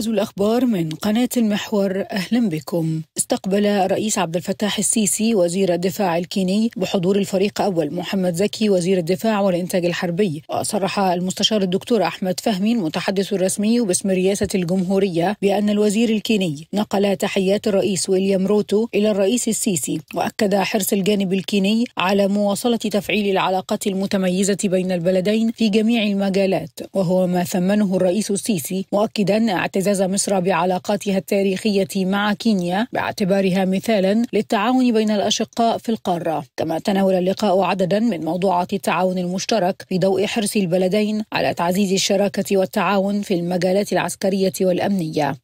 ابرز الأخبار من قناة المحور أهلا بكم استقبل رئيس عبد الفتاح السيسي وزير الدفاع الكيني بحضور الفريق أول محمد زكي وزير الدفاع والإنتاج الحربي وصرح المستشار الدكتور أحمد فهمي المتحدث الرسمي باسم رئاسة الجمهورية بأن الوزير الكيني نقل تحيات الرئيس ويليام روتو إلى الرئيس السيسي وأكد حرص الجانب الكيني على مواصلة تفعيل العلاقات المتميزة بين البلدين في جميع المجالات وهو ما ثمنه الرئيس السيسي مؤكدا اعتزاز تتميز مصر بعلاقاتها التاريخية مع كينيا باعتبارها مثالا للتعاون بين الأشقاء في القارة كما تناول اللقاء عددا من موضوعات التعاون المشترك في ضوء حرص البلدين على تعزيز الشراكة والتعاون في المجالات العسكرية والأمنية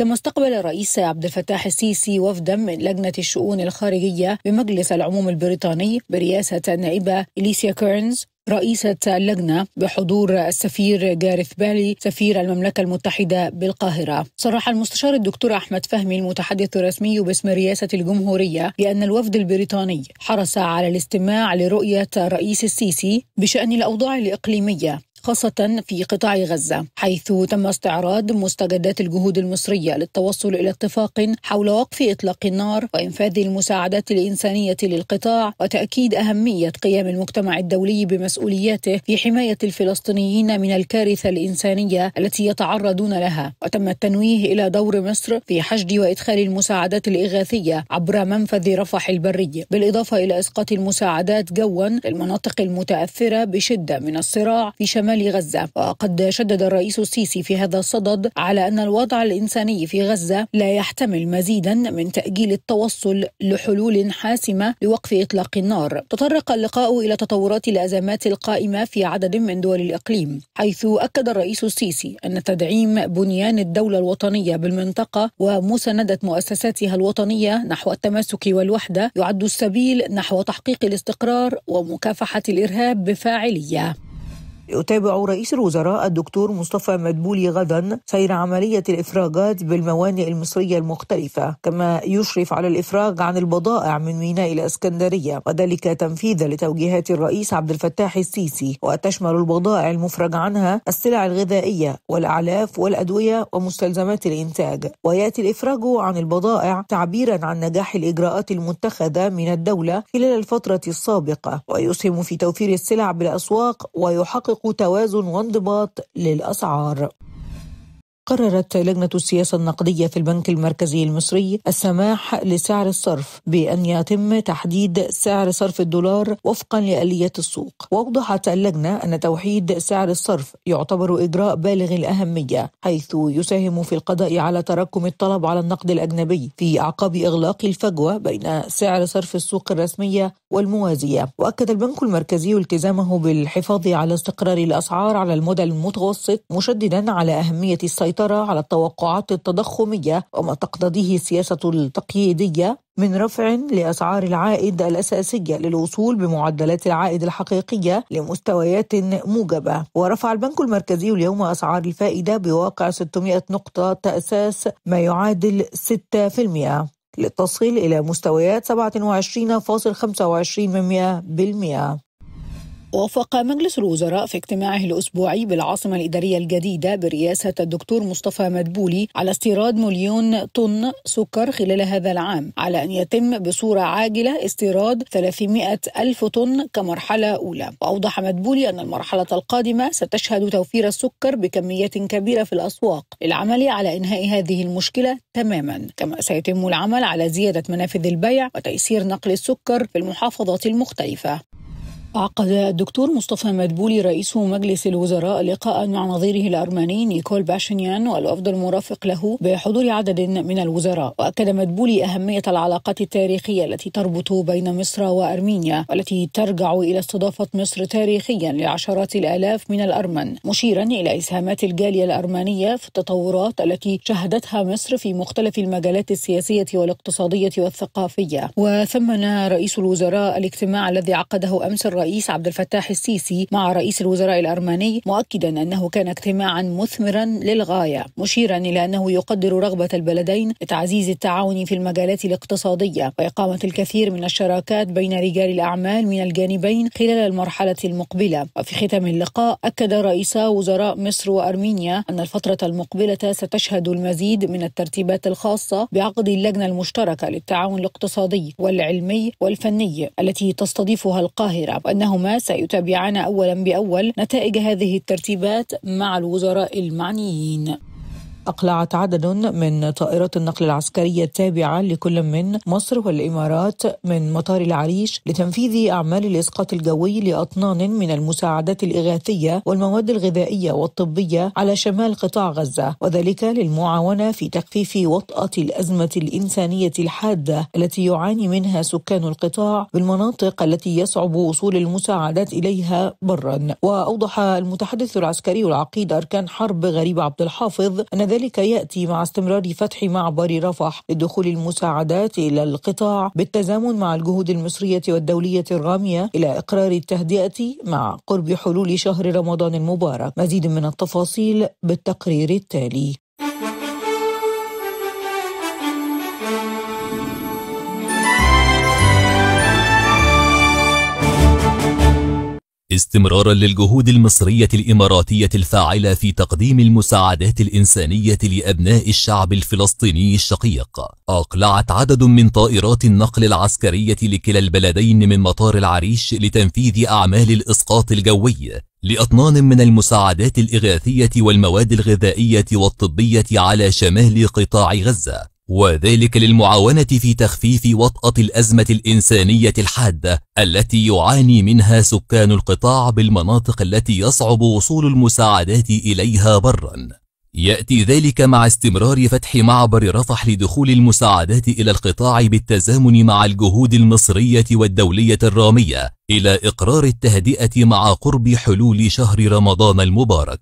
كما استقبل الرئيس عبد الفتاح السيسي وفدا من لجنة الشؤون الخارجية بمجلس العموم البريطاني برئاسة النائبة إليسيا كيرنز رئيسة اللجنة بحضور السفير جارث بالي سفير المملكة المتحدة بالقاهرة صرح المستشار الدكتور أحمد فهمي المتحدث الرسمي باسم رئاسة الجمهورية بأن الوفد البريطاني حرص على الاستماع لرؤية الرئيس السيسي بشأن الأوضاع الإقليمية خاصة في قطاع غزة حيث تم استعراض مستجدات الجهود المصرية للتوصل إلى اتفاق حول وقف إطلاق النار وإنفاذ المساعدات الإنسانية للقطاع وتأكيد أهمية قيام المجتمع الدولي بمسؤولياته في حماية الفلسطينيين من الكارثة الإنسانية التي يتعرضون لها وتم التنويه إلى دور مصر في حشد وإدخال المساعدات الإغاثية عبر منفذ رفح البري بالإضافة إلى إسقاط المساعدات جوا للمناطق المتأثرة بشدة من الصراع في شمال شمال غزة وقد شدد الرئيس السيسي في هذا الصدد على أن الوضع الإنساني في غزة لا يحتمل مزيدا من تأجيل التوصل لحلول حاسمة لوقف إطلاق النار تطرق اللقاء إلى تطورات الأزمات القائمة في عدد من دول الإقليم حيث أكد الرئيس السيسي أن تدعيم بنيان الدولة الوطنية بالمنطقة ومساندة مؤسساتها الوطنية نحو التماسك والوحدة يعد السبيل نحو تحقيق الاستقرار ومكافحة الإرهاب بفاعلية يتابع رئيس الوزراء الدكتور مصطفى مدبولي غدا سير عملية الإفراجات بالموانئ المصرية المختلفة كما يشرف على الإفراج عن البضائع من ميناء الإسكندرية وذلك تنفيذا لتوجيهات الرئيس عبد الفتاح السيسي وتشمل البضائع المفرج عنها السلع الغذائية والأعلاف والأدوية ومستلزمات الإنتاج ويأتي الإفراج عن البضائع تعبيرا عن نجاح الإجراءات المتخذة من الدولة خلال الفترة السابقة ويسهم في توفير السلع بالأسواق ويحقق يخلق توازن وانضباط للأسعار قررت لجنة السياسة النقدية في البنك المركزي المصري السماح لسعر الصرف بأن يتم تحديد سعر صرف الدولار وفقا لآلية السوق وأوضحت اللجنة أن توحيد سعر الصرف يعتبر إجراء بالغ الأهمية حيث يساهم في القضاء على تراكم الطلب على النقد الأجنبي في أعقاب إغلاق الفجوة بين سعر صرف السوق الرسمية والموازية وأكد البنك المركزي التزامه بالحفاظ على استقرار الأسعار على المدى المتوسط مشددا على أهمية السيطرة السيطرة على التوقعات التضخمية وما تقتضيه السياسة التقييدية من رفع لأسعار العائد الأساسية للوصول بمعدلات العائد الحقيقية لمستويات موجبة ورفع البنك المركزي اليوم أسعار الفائدة بواقع 600 نقطة تأساس ما يعادل 6% لتصل إلى مستويات 27.25% وافق مجلس الوزراء في اجتماعه الأسبوعي بالعاصمة الإدارية الجديدة برئاسة الدكتور مصطفى مدبولي على استيراد مليون طن سكر خلال هذا العام على أن يتم بصورة عاجلة استيراد 300 ألف طن كمرحلة أولى وأوضح مدبولي أن المرحلة القادمة ستشهد توفير السكر بكميات كبيرة في الأسواق للعمل على إنهاء هذه المشكلة تماما كما سيتم العمل على زيادة منافذ البيع وتيسير نقل السكر في المحافظات المختلفة عقد الدكتور مصطفى مدبولي رئيس مجلس الوزراء لقاء مع نظيره الأرمني نيكول باشنيان والوفد المرافق له بحضور عدد من الوزراء وأكد مدبولي أهمية العلاقات التاريخية التي تربط بين مصر وأرمينيا والتي ترجع إلى استضافة مصر تاريخيا لعشرات الآلاف من الأرمن مشيرا إلى إسهامات الجالية الأرمنية في التطورات التي شهدتها مصر في مختلف المجالات السياسية والاقتصادية والثقافية وثمن رئيس الوزراء الاجتماع الذي عقده أمس الرئيس عبد الفتاح السيسي مع رئيس الوزراء الأرمني مؤكدا أنه كان اجتماعا مثمرا للغاية مشيرا إلى أنه يقدر رغبة البلدين لتعزيز التعاون في المجالات الاقتصادية وإقامة الكثير من الشراكات بين رجال الأعمال من الجانبين خلال المرحلة المقبلة وفي ختام اللقاء أكد رئيسا وزراء مصر وأرمينيا أن الفترة المقبلة ستشهد المزيد من الترتيبات الخاصة بعقد اللجنة المشتركة للتعاون الاقتصادي والعلمي والفني التي تستضيفها القاهرة وأنهما سيتابعان أولا بأول نتائج هذه الترتيبات مع الوزراء المعنيين أقلعت عدد من طائرات النقل العسكرية التابعة لكل من مصر والإمارات من مطار العريش لتنفيذ أعمال الإسقاط الجوي لأطنان من المساعدات الإغاثية والمواد الغذائية والطبية على شمال قطاع غزة وذلك للمعاونة في تخفيف وطأة الأزمة الإنسانية الحادة التي يعاني منها سكان القطاع بالمناطق التي يصعب وصول المساعدات إليها برا وأوضح المتحدث العسكري العقيد أركان حرب غريب عبد الحافظ أن ذلك يأتي مع استمرار فتح معبر رفح لدخول المساعدات إلى القطاع بالتزامن مع الجهود المصرية والدولية الرامية إلى إقرار التهدئة مع قرب حلول شهر رمضان المبارك مزيد من التفاصيل بالتقرير التالي استمرارا للجهود المصرية الإماراتية الفاعلة في تقديم المساعدات الإنسانية لأبناء الشعب الفلسطيني الشقيق أقلعت عدد من طائرات النقل العسكرية لكلا البلدين من مطار العريش لتنفيذ أعمال الإسقاط الجوي لأطنان من المساعدات الإغاثية والمواد الغذائية والطبية على شمال قطاع غزة وذلك للمعاونة في تخفيف وطأة الأزمة الإنسانية الحادة التي يعاني منها سكان القطاع بالمناطق التي يصعب وصول المساعدات إليها برا يأتي ذلك مع استمرار فتح معبر رفح لدخول المساعدات إلى القطاع بالتزامن مع الجهود المصرية والدولية الرامية إلى إقرار التهدئة مع قرب حلول شهر رمضان المبارك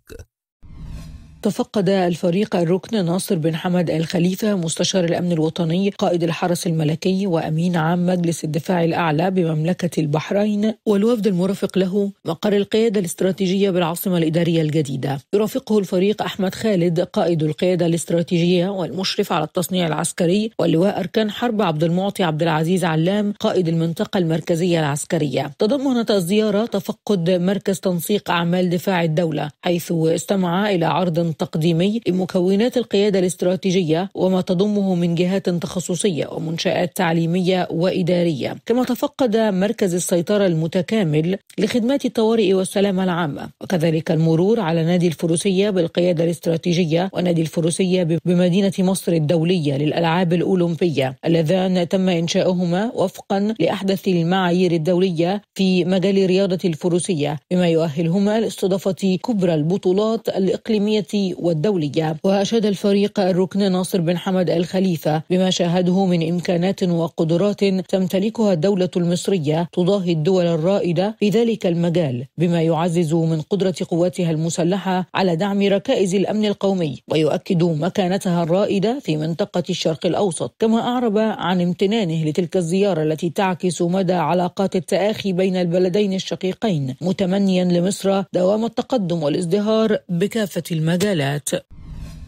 تفقد الفريق الركن ناصر بن حمد الخليفة مستشار الأمن الوطني قائد الحرس الملكي وأمين عام مجلس الدفاع الأعلى بمملكة البحرين والوفد المرافق له مقر القيادة الاستراتيجية بالعاصمة الإدارية الجديدة يرافقه الفريق أحمد خالد قائد القيادة الاستراتيجية والمشرف على التصنيع العسكري واللواء أركان حرب عبد المعطي عبد العزيز علام قائد المنطقة المركزية العسكرية تضمنت الزيارة تفقد مركز تنسيق أعمال دفاع الدولة حيث استمع إلى عرض تقديمي لمكونات القيادة الاستراتيجية وما تضمه من جهات تخصصية ومنشآت تعليمية وإدارية كما تفقد مركز السيطرة المتكامل لخدمات الطوارئ والسلامة العامة وكذلك المرور على نادي الفروسية بالقيادة الاستراتيجية ونادي الفروسية بمدينة مصر الدولية للألعاب الأولمبية اللذان تم إنشاؤهما وفقا لأحدث المعايير الدولية في مجال رياضة الفروسية بما يؤهلهما لاستضافة كبرى البطولات الإقليمية الوطني والدولية وأشاد الفريق الركن ناصر بن حمد الخليفة بما شاهده من إمكانات وقدرات تمتلكها الدولة المصرية تضاهي الدول الرائدة في ذلك المجال بما يعزز من قدرة قواتها المسلحة على دعم ركائز الأمن القومي ويؤكد مكانتها الرائدة في منطقة الشرق الأوسط كما أعرب عن امتنانه لتلك الزيارة التي تعكس مدى علاقات التآخي بين البلدين الشقيقين متمنيا لمصر دوام التقدم والازدهار بكافة المجال المجالات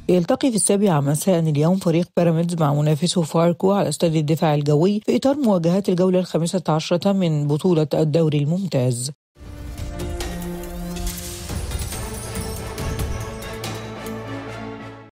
يلتقي في السابعة مساء اليوم فريق بيراميدز مع منافسه فاركو على استاد الدفاع الجوي في إطار مواجهات الجولة الخامسة عشرة من بطولة الدوري الممتاز